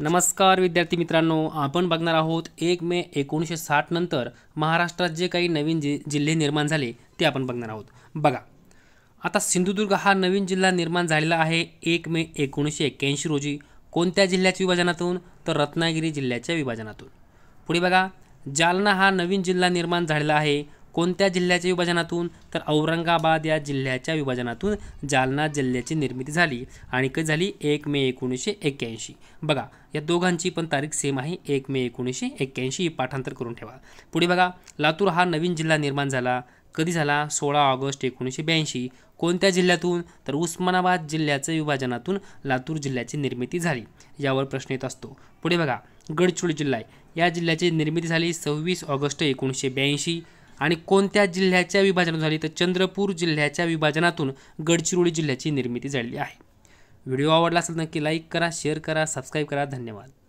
नमस्कार विद्यार्थी मित्रांनो आपण बघणार आहोत एक मे एकोणीसशे साठ नंतर महाराष्ट्रात जे काही नवीन जि जिल्हे निर्माण झाले ते आपण बघणार आहोत बघा आता सिंधुदुर्ग हा नवीन जिल्हा निर्माण झालेला आहे एक मे एकोणीसशे एक्क्याऐंशी रोजी कोणत्या जिल्ह्याच्या विभाजनातून तर रत्नागिरी जिल्ह्याच्या विभाजनातून पुढे बघा जालना हा नवीन जिल्हा निर्माण झालेला आहे कोणत्या जिल्ह्याच्या विभाजनातून तर औरंगाबाद या जिल्ह्याच्या विभाजनातून जालना जिल्ह्याची निर्मिती झाली आणि कधी झाली एक मे एकोणीसशे एक्क्याऐंशी बघा या दोघांची पण तारीख सेम आहे एक मे एकोणीसशे एक्क्याऐंशी पाठांतर करून ठेवा पुढे बघा लातूर हा नवीन जिल्हा निर्माण झाला कधी झाला सोळा ऑगस्ट एकोणीसशे ब्याऐंशी कोणत्या जिल्ह्यातून तर उस्मानाबाद जिल्ह्याच्या विभाजनातून लातूर जिल्ह्याची निर्मिती झाली यावर प्रश्न येत असतो पुढे बघा गडचिरोली जिल्हा आहे या जिल्ह्याची निर्मिती झाली सव्वीस ऑगस्ट एकोणीसशे ब्याऐंशी आणि कोणत्या जिल्ह्याच्या विभाजनातून झाली तर चंद्रपूर जिल्ह्याच्या विभाजनातून गडचिरोली जिल्ह्याची निर्मिती झालेली आहे व्हिडिओ आवडला असेल नक्की लाईक करा शेअर करा सबस्क्राईब करा धन्यवाद